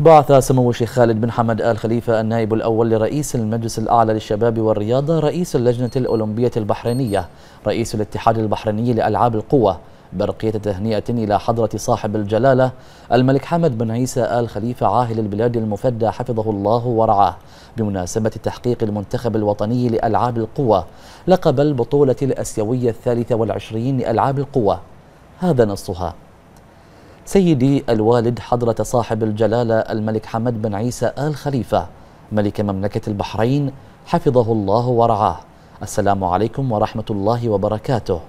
بعث سمو الشيخ خالد بن حمد آل خليفة النائب الأول لرئيس المجلس الأعلى للشباب والرياضة رئيس اللجنة الأولمبية البحرينية رئيس الاتحاد البحريني لألعاب القوة برقية تهنئة إلى حضرة صاحب الجلالة الملك حمد بن عيسى آل خليفة عاهل البلاد المفدى حفظه الله ورعاه بمناسبة تحقيق المنتخب الوطني لألعاب القوة لقب البطولة الأسيوية الثالثة والعشرين لألعاب القوة هذا نصها سيدي الوالد حضرة صاحب الجلالة الملك حمد بن عيسى آل خليفة ملك مملكة البحرين حفظه الله ورعاه السلام عليكم ورحمة الله وبركاته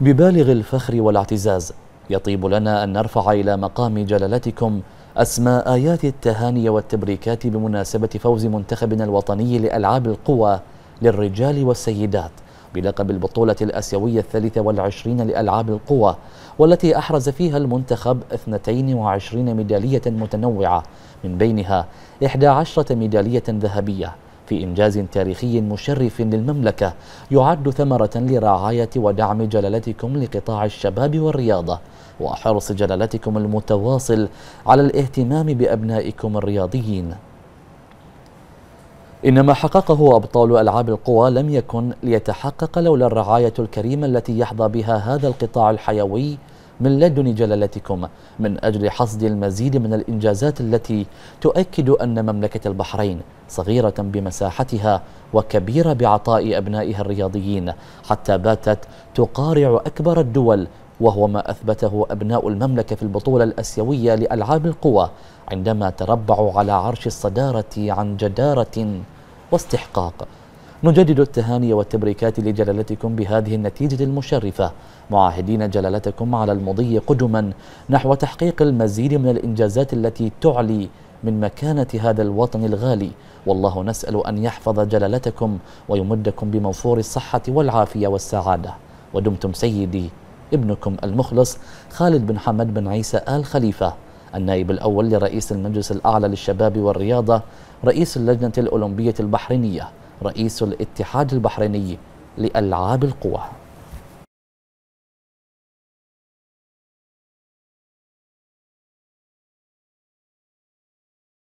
ببالغ الفخر والاعتزاز يطيب لنا أن نرفع إلى مقام جلالتكم أسماء آيات التهاني والتبريكات بمناسبة فوز منتخبنا الوطني لألعاب القوى للرجال والسيدات بلقب البطولة الآسيوية الثالثة والعشرين لألعاب القوى والتي أحرز فيها المنتخب 22 ميدالية متنوعة من بينها 11 ميدالية ذهبية في إنجاز تاريخي مشرف للمملكة يعد ثمرة لرعاية ودعم جلالتكم لقطاع الشباب والرياضة وحرص جلالتكم المتواصل على الاهتمام بأبنائكم الرياضيين إن ما حققه أبطال ألعاب القوى لم يكن ليتحقق لولا الرعاية الكريمة التي يحظى بها هذا القطاع الحيوي من لدن جلالتكم من أجل حصد المزيد من الإنجازات التي تؤكد أن مملكة البحرين صغيرة بمساحتها وكبيرة بعطاء أبنائها الرياضيين حتى باتت تقارع أكبر الدول وهو ما أثبته أبناء المملكة في البطولة الأسيوية لألعاب القوى عندما تربعوا على عرش الصدارة عن جدارة واستحقاق نجدد التهاني والتبريكات لجلالتكم بهذه النتيجة المشرفة معاهدين جلالتكم على المضي قدما نحو تحقيق المزيد من الإنجازات التي تعلي من مكانة هذا الوطن الغالي والله نسأل أن يحفظ جلالتكم ويمدكم بموفور الصحة والعافية والسعادة ودمتم سيدي ابنكم المخلص خالد بن حمد بن عيسى آل خليفة النائب الأول لرئيس المجلس الأعلى للشباب والرياضة رئيس اللجنة الأولمبية البحرينية رئيس الاتحاد البحريني لألعاب القوى